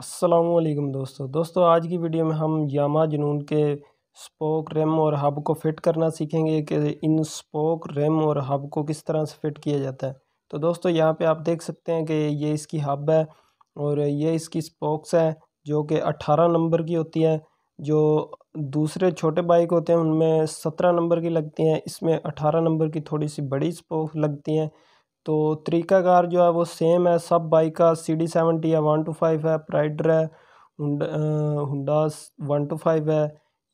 असलम दोस्तों दोस्तों आज की वीडियो में हम यामा जुनून के स्पोक रैम और हब को फिट करना सीखेंगे कि इन स्पोक रैम और हब को किस तरह से फिट किया जाता है तो दोस्तों यहाँ पे आप देख सकते हैं कि ये इसकी हब है और ये इसकी स्पोक्स है जो कि 18 नंबर की होती है जो दूसरे छोटे बाइक होते हैं उनमें सत्रह नंबर की लगती हैं इसमें अठारह नंबर की थोड़ी सी बड़ी स्पोक लगती हैं तो तरीकाकार जो है वो सेम है सब बाइक का सी डी सेवेंटी है वन टू फाइव है प्राइडर है हुडा वन टू फाइव है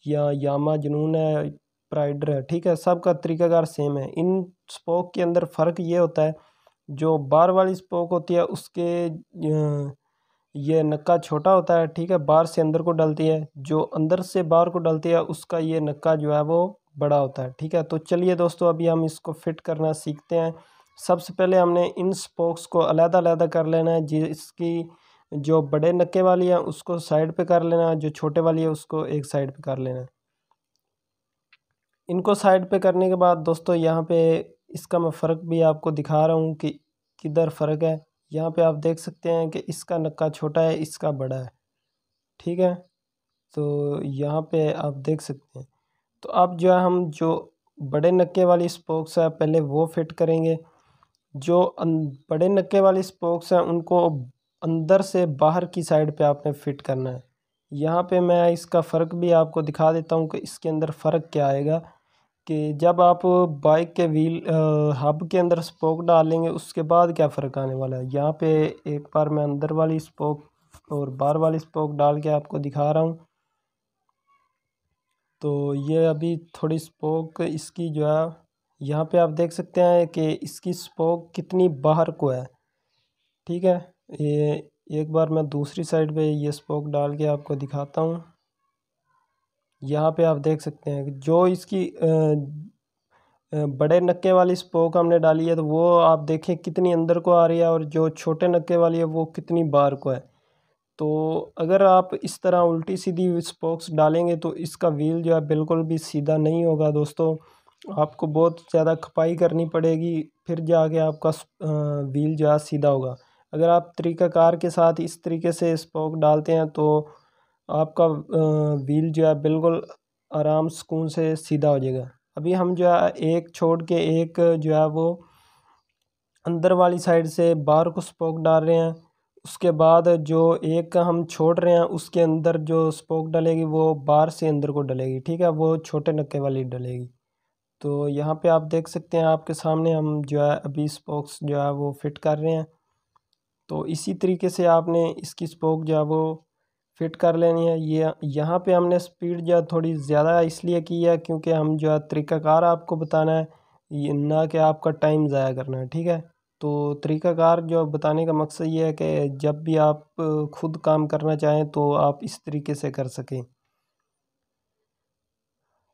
या यामा जुनून है प्राइडर है ठीक है सब का तरीकाकार सेम है इन स्पोक के अंदर फ़र्क ये होता है जो बार वाली स्पोक होती है उसके ये नक्का छोटा होता है ठीक है बाहर से अंदर को डलती है जो अंदर से बाहर को डलती है उसका ये नक्का जो है वो बड़ा होता है ठीक है तो चलिए दोस्तों अभी हम इसको फिट करना सीखते हैं सबसे पहले हमने इन स्पोक्स को अलहदा अलग कर लेना है जिसकी जो बड़े नक्के वाली है उसको साइड पे कर लेना है जो छोटे वाली है उसको एक साइड पे कर लेना है इनको साइड पे करने के बाद दोस्तों यहाँ पे इसका मैं फ़र्क भी आपको दिखा रहा हूँ कि किधर फ़र्क है यहाँ पे आप देख सकते हैं कि इसका नक्का छोटा है इसका बड़ा है ठीक है तो यहाँ पे आप देख सकते हैं तो अब जो है हम जो बड़े नक्के वाली स्पोक्स है पहले वो फिट करेंगे जो अं-, बड़े नक्के वाली स्पोक्स हैं उनको अंदर से बाहर की साइड पे आपने फिट करना है यहाँ पे मैं इसका फ़र्क भी आपको दिखा देता हूँ कि इसके अंदर फ़र्क क्या आएगा कि जब आप बाइक के व्हील हब के अंदर स्पोक डालेंगे उसके बाद क्या फ़र्क आने वाला है यहाँ पे एक बार मैं अंदर वाली स्पोक और बाहर वाली स्पोक डाल के आपको दिखा रहा हूँ तो ये अभी थोड़ी स्पोक इसकी जो है यहाँ पे आप देख सकते हैं कि इसकी स्पोक कितनी बाहर को है ठीक है ये एक बार मैं दूसरी साइड पे ये स्पोक डाल के आपको दिखाता हूँ यहाँ पे आप देख सकते हैं कि जो इसकी बड़े नक्के वाली स्पोक हमने डाली है तो वो आप देखें कितनी अंदर को आ रही है और जो छोटे नक्के वाली है वो कितनी बाहर को है तो अगर आप इस तरह उल्टी सीधी स्पोक्स डालेंगे तो इसका व्हील जो है बिल्कुल भी सीधा नहीं होगा दोस्तों आपको बहुत ज़्यादा खपाई करनी पड़ेगी फिर जाके आपका व्हील जो है सीधा होगा अगर आप तरीकाकार के साथ इस तरीके से स्पोक डालते हैं तो आपका व्हील जो है बिल्कुल आराम सुकून से सीधा हो जाएगा अभी हम जो है एक छोड़ के एक जो है वो अंदर वाली साइड से बाहर को स्पोक डाल रहे हैं उसके बाद जो एक हम छोड़ रहे हैं उसके अंदर जो स्पोक डलेगी वो बाहर से अंदर को डलेगी ठीक है वो छोटे नक्के वाली डलेगी तो यहाँ पे आप देख सकते हैं आपके सामने हम जो है अभी स्पोक्स जो है वो फिट कर रहे हैं तो इसी तरीके से आपने इसकी स्पोक जो है वो फिट कर लेनी है ये यह, यहाँ पे हमने स्पीड जो है थोड़ी ज़्यादा इसलिए की है क्योंकि हम जो है तरीकाकार आपको बताना है ना कि आपका टाइम ज़ाया करना है ठीक है तो तरीकाकार जो बताने का मकसद ये है कि जब भी आप खुद काम करना चाहें तो आप इस तरीके से कर सकें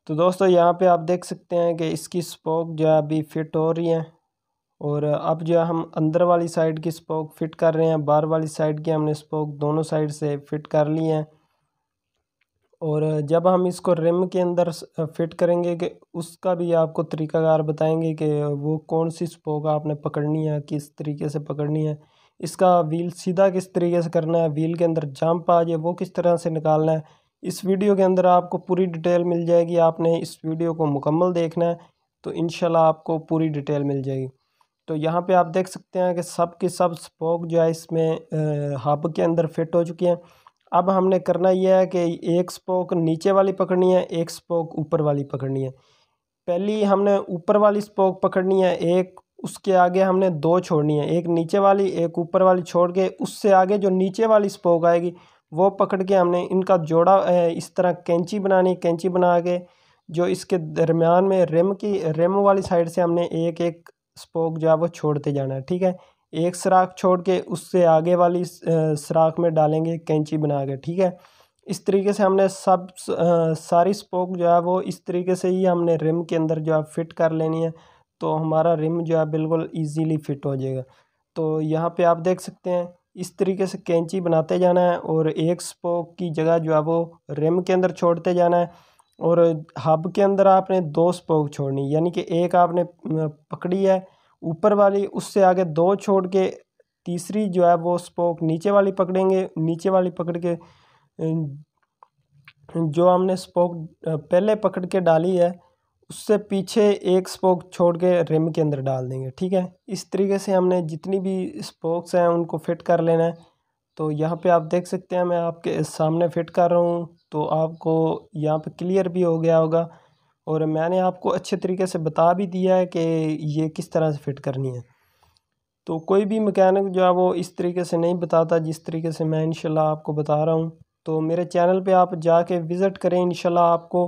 तो दोस्तों यहाँ पे आप देख सकते हैं कि इसकी स्पोक जो है अभी फिट हो रही है और अब जो है हम अंदर वाली साइड की स्पोक फिट कर रहे हैं बाहर वाली साइड की हमने स्पोक दोनों साइड से फिट कर ली है और जब हम इसको रिम के अंदर फिट करेंगे कि उसका भी आपको तरीकाकार बताएंगे कि वो कौन सी स्पोक आपने पकड़नी है किस तरीके से पकड़नी है इसका व्हील सीधा किस तरीके से करना है व्हील के अंदर जंप आ जाए वो किस तरह से निकालना है इस वीडियो के अंदर आपको पूरी डिटेल मिल जाएगी आपने इस वीडियो को मुकम्मल देखना है तो इन आपको पूरी डिटेल मिल जाएगी तो यहाँ पे आप देख सकते हैं कि सब के सब स्पोक जो है इसमें हब के अंदर फिट हो चुके हैं अब हमने करना यह है कि एक स्पोक नीचे वाली पकड़नी है एक स्पोक ऊपर वाली पकड़नी है पहली हमने ऊपर वाली स्पोक पकड़नी है एक उसके आगे हमने दो छोड़नी है एक नीचे वाली एक ऊपर वाली छोड़ के उससे आगे जो नीचे वाली स्पोक आएगी वो पकड़ के हमने इनका जोड़ा इस तरह कैंची बनानी कैंची बना के जो इसके दरमियान में रिम की रिम वाली साइड से हमने एक एक स्पोक जो है वो छोड़ते जाना है ठीक है एक सराख छोड़ के उससे आगे वाली सराख में डालेंगे कैंची बना के ठीक है इस तरीके से हमने सब सारी स्पोक जो है वो इस तरीके से ही हमने रिम के अंदर जो है फिट कर लेनी है तो हमारा रिम जो है बिल्कुल ईजीली फिट हो जाएगा तो यहाँ पर आप देख सकते हैं इस तरीके से कैंची बनाते जाना है और एक स्पोक की जगह जो है वो रिम के अंदर छोड़ते जाना है और हब के अंदर आपने दो स्पोक छोड़नी यानी कि एक आपने पकड़ी है ऊपर वाली उससे आगे दो छोड़ के तीसरी जो है वो स्पोक नीचे वाली पकड़ेंगे नीचे वाली पकड़ के जो हमने स्पोक पहले पकड़ के डाली है उससे पीछे एक स्पोक छोड़ के रिम के अंदर डाल देंगे ठीक है इस तरीके से हमने जितनी भी स्पोक्स हैं उनको फिट कर लेना है तो यहाँ पे आप देख सकते हैं मैं आपके सामने फिट कर रहा हूँ तो आपको यहाँ पे क्लियर भी हो गया होगा और मैंने आपको अच्छे तरीके से बता भी दिया है कि ये किस तरह से फिट करनी है तो कोई भी मकैनिक जो है वो इस तरीके से नहीं बताता जिस तरीके से मैं इनशाला आपको बता रहा हूँ तो मेरे चैनल पर आप जाके विज़िट करें इनशाला आपको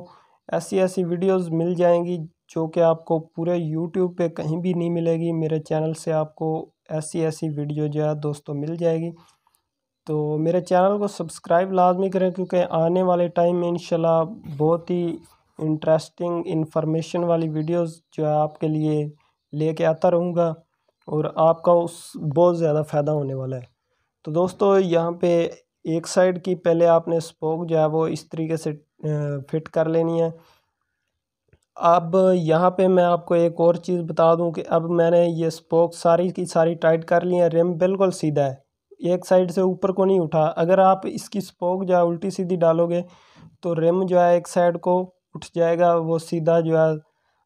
ऐसी ऐसी वीडियोस मिल जाएंगी जो कि आपको पूरे यूट्यूब पे कहीं भी नहीं मिलेगी मेरे चैनल से आपको ऐसी ऐसी वीडियो जो है दोस्तों मिल जाएगी तो मेरे चैनल को सब्सक्राइब लाजमी करें क्योंकि आने वाले टाइम में इनशाला बहुत ही इंटरेस्टिंग इन्फॉर्मेशन वाली वीडियोस जो है आपके लिए लेके आता रहूँगा और आपका उस बहुत ज़्यादा फ़ायदा होने वाला है तो दोस्तों यहाँ पे एक साइड की पहले आपने स्पोक जो है वो इस तरीके से फिट कर लेनी है अब यहाँ पे मैं आपको एक और चीज़ बता दूँ कि अब मैंने ये स्पोक सारी की सारी टाइट कर ली है रिम बिल्कुल सीधा है एक साइड से ऊपर को नहीं उठा अगर आप इसकी स्पोक जो है उल्टी सीधी डालोगे तो रिम जो है एक साइड को उठ जाएगा वो सीधा जो है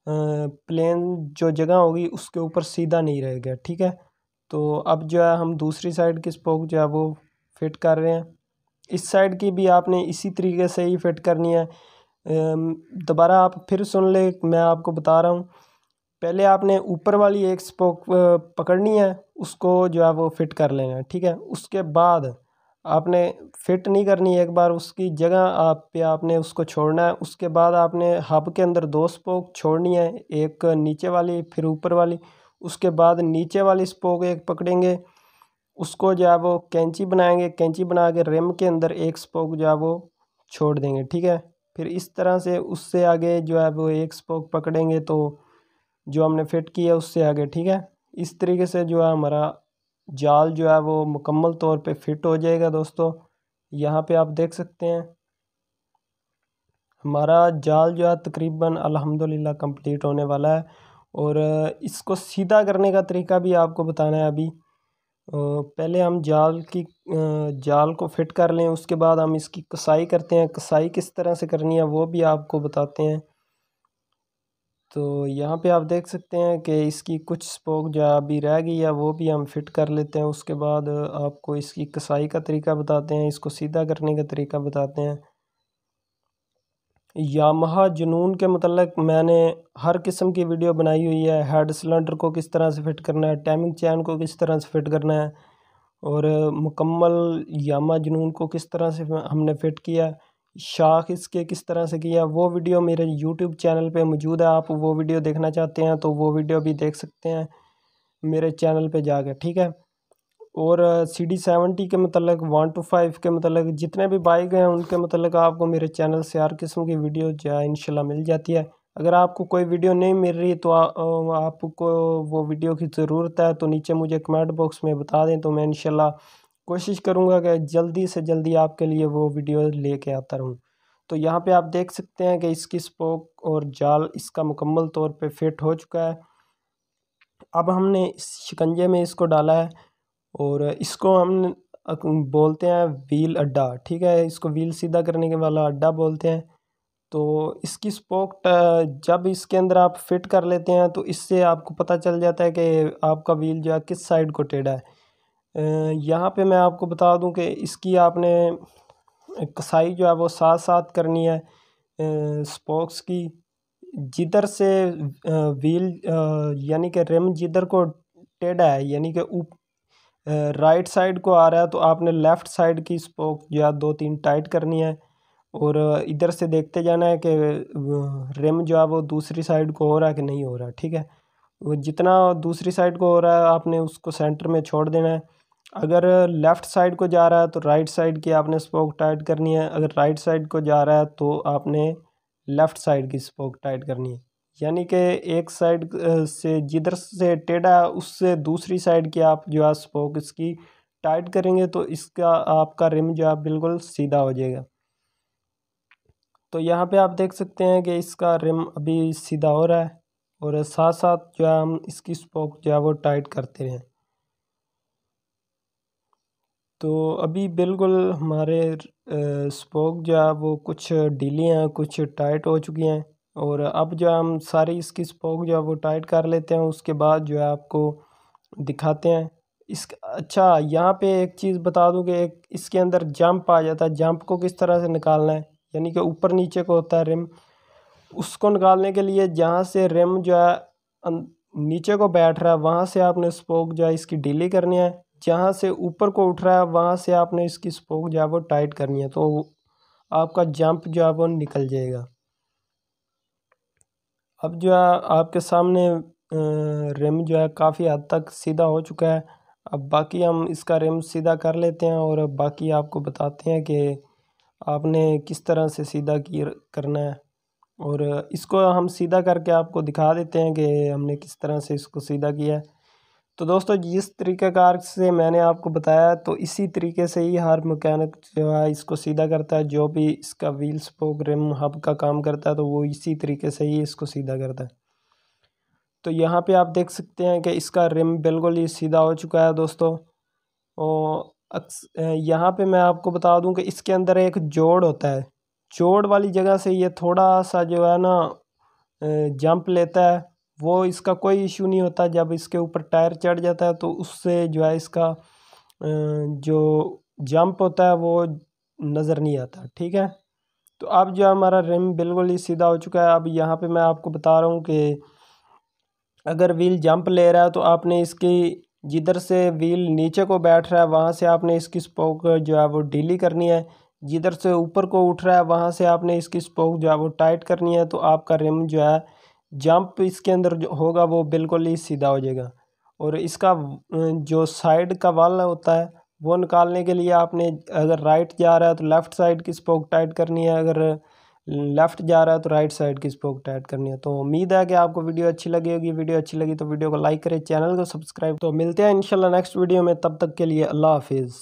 प्लेन जो जगह होगी उसके ऊपर सीधा नहीं रहेगा ठीक है तो अब जो है हम दूसरी साइड की स्पोक जो है वो फिट कर रहे हैं इस साइड की भी आपने इसी तरीके से ही फिट करनी है दोबारा आप फिर सुन ले मैं आपको बता रहा हूँ पहले आपने ऊपर वाली एक स्पोक पकड़नी है उसको जो है वो फिट कर लेना है ठीक है उसके बाद आपने फिट नहीं करनी एक बार उसकी जगह आप पे आपने उसको छोड़ना है उसके बाद आपने हब के अंदर दो स्पोक छोड़नी है एक नीचे वाली फिर ऊपर वाली उसके बाद नीचे वाली स्पोक एक पकड़ेंगे उसको जो है वो कैंची बनाएंगे कैंची बना के रिम के अंदर एक स्पोक जो है वो छोड़ देंगे ठीक है फिर इस तरह से उससे आगे जो है वो एक स्पोक पकड़ेंगे तो जो हमने फिट किया उससे आगे ठीक है इस तरीके से जो है हमारा जाल जो है वो मुकम्मल तौर पे फिट हो जाएगा दोस्तों यहाँ पे आप देख सकते हैं हमारा जाल जो है तकरीबन अल्हम्दुलिल्लाह कंप्लीट होने वाला है और इसको सीधा करने का तरीका भी आपको बताना है अभी पहले हम जाल की जाल को फिट कर लें उसके बाद हम इसकी कसाई करते हैं कसाई किस तरह से करनी है वो भी आपको बताते हैं तो यहाँ पे आप देख सकते हैं कि इसकी कुछ स्पोक जो अभी रह गई है वो भी हम फिट कर लेते हैं उसके बाद आपको इसकी कसाई का तरीका बताते हैं इसको सीधा करने का तरीका बताते हैं यामहा जुनून के मतलब मैंने हर किस्म की वीडियो बनाई हुई है हेड सिलेंडर को किस तरह से फिट करना है टाइमिंग चैन को किस तरह से फिट करना है और मुकम्मल यामा जुनून को किस तरह से हमने फ़िट किया शाख इसके किस तरह से किया वो वीडियो मेरे यूट्यूब चैनल पे मौजूद है आप वो वीडियो देखना चाहते हैं तो वो वीडियो भी देख सकते हैं मेरे चैनल पे जाकर ठीक है और सी डी सेवेंटी के मतलब वन टू फाइव के मतलब जितने भी बाइक हैं उनके मतलब आपको मेरे चैनल से हर किस्म की वीडियो जो है इनशाला मिल जाती है अगर आपको कोई वीडियो नहीं मिल रही तो आपको वो वीडियो की ज़रूरत है तो नीचे मुझे कमेंट बॉक्स में बता दें तो मैं इनशाला कोशिश करूँगा कि जल्दी से जल्दी आपके लिए वो वीडियो लेके आता रहूँ तो यहाँ पे आप देख सकते हैं कि इसकी स्पोक और जाल इसका मुकम्मल तौर पे फिट हो चुका है अब हमने इस शिकंजे में इसको डाला है और इसको हम बोलते हैं व्हील अड्डा ठीक है इसको व्हील सीधा करने के वाला अड्डा बोलते हैं तो इसकी स्पोक जब इसके अंदर आप फिट कर लेते हैं तो इससे आपको पता चल जाता है कि आपका व्हील जो है किस साइड को टेढ़ा है यहाँ पे मैं आपको बता दूं कि इसकी आपने कसाई जो है वो साथ साथ करनी है स्पोक्स की जिधर से व्हील यानी कि रिम जिधर को टेढ़ा है यानी कि राइट साइड को आ रहा है तो आपने लेफ़्ट साइड की स्पोक या दो तीन टाइट करनी है और इधर से देखते जाना है कि रिम जो है वो दूसरी साइड को हो रहा है कि नहीं हो रहा ठीक है वो जितना दूसरी साइड को हो रहा है आपने उसको सेंटर में छोड़ देना है अगर लेफ़्ट साइड को जा रहा है तो राइट साइड की आपने स्पोक टाइट करनी है अगर राइट साइड को जा रहा है तो आपने लेफ़्ट साइड की स्पोक टाइट करनी है यानी कि एक साइड से जिधर से टेढ़ा है उससे दूसरी साइड की आप जो है स्पोक इसकी टाइट करेंगे तो इसका आपका रिम जो है बिल्कुल सीधा हो जाएगा तो यहाँ पे आप देख सकते हैं कि इसका रिम अभी सीधा हो रहा है और साथ साथ जो है हम इसकी स्पोक जो है वो टाइट करते रहें तो अभी बिल्कुल हमारे स्पोक जो है वो कुछ ढीली हैं कुछ टाइट हो चुकी हैं और अब जो है हम सारी इसकी स्पोक जो है वो टाइट कर लेते हैं उसके बाद जो है आपको दिखाते हैं इस अच्छा यहाँ पे एक चीज़ बता दूँ कि एक इसके अंदर जंप आ जाता है जंप को किस तरह से निकालना है यानी कि ऊपर नीचे को होता है रिम उसको निकालने के लिए जहाँ से रिम जो है अं, नीचे को बैठ रहा है वहाँ से आपने स्पोक जो है इसकी डीली करनी है जहाँ से ऊपर को उठ रहा है वहाँ से आपने इसकी स्पोक जो है वो टाइट करनी है तो आपका जंप जो है वो निकल जाएगा अब जो है आपके सामने रिम जो है काफ़ी हद तक सीधा हो चुका है अब बाकी हम इसका रिम सीधा कर लेते हैं और बाकी आपको बताते हैं कि आपने किस तरह से सीधा की करना है और इसको हम सीधा करके आपको दिखा देते हैं कि हमने किस तरह से इसको सीधा किया है तो दोस्तों जिस तरीक़ाकार से मैंने आपको बताया तो इसी तरीके से ही हर मकैनिक जो है इसको सीधा करता है जो भी इसका व्हील स्पोक रिम हब का काम करता है तो वो इसी तरीके से ही इसको सीधा करता है तो यहाँ पे आप देख सकते हैं कि इसका रिम बिल्कुल ही सीधा हो चुका है दोस्तों और यहाँ पे मैं आपको बता दूँ कि इसके अंदर एक जोड़ होता है जोड़ वाली जगह से ये थोड़ा सा जो है ना जंप लेता है वो इसका कोई इशू नहीं होता जब इसके ऊपर टायर चढ़ जाता है तो उससे जो है इसका जो जंप होता है वो नज़र नहीं आता ठीक है तो अब जो हमारा रिम बिल्कुल ही सीधा हो चुका है अब यहाँ पे मैं आपको बता रहा हूँ कि अगर व्हील जंप ले रहा है तो आपने इसकी जिधर से व्हील नीचे को बैठ रहा है वहाँ से आपने इसकी स्पोक जो है वो ढीली करनी है जिधर से ऊपर को उठ रहा है वहाँ से आपने इसकी स्पोक जो है वो टाइट करनी है तो आपका रिम जो है जंप इसके अंदर जो होगा वो बिल्कुल ही सीधा हो जाएगा और इसका जो साइड का वाल होता है वो निकालने के लिए आपने अगर राइट जा रहा है तो लेफ़्ट साइड की स्पोक टाइट करनी है अगर लेफ़्ट जा रहा है तो राइट साइड की स्पोक टाइट करनी है तो उम्मीद है कि आपको वीडियो अच्छी लगी होगी वीडियो अच्छी लगी तो वीडियो को लाइक करें चैनल को सब्सक्राइब तो मिलते हैं इनशाला नेक्स्ट वीडियो में तब तक के लिए अल्लाह हाफिज़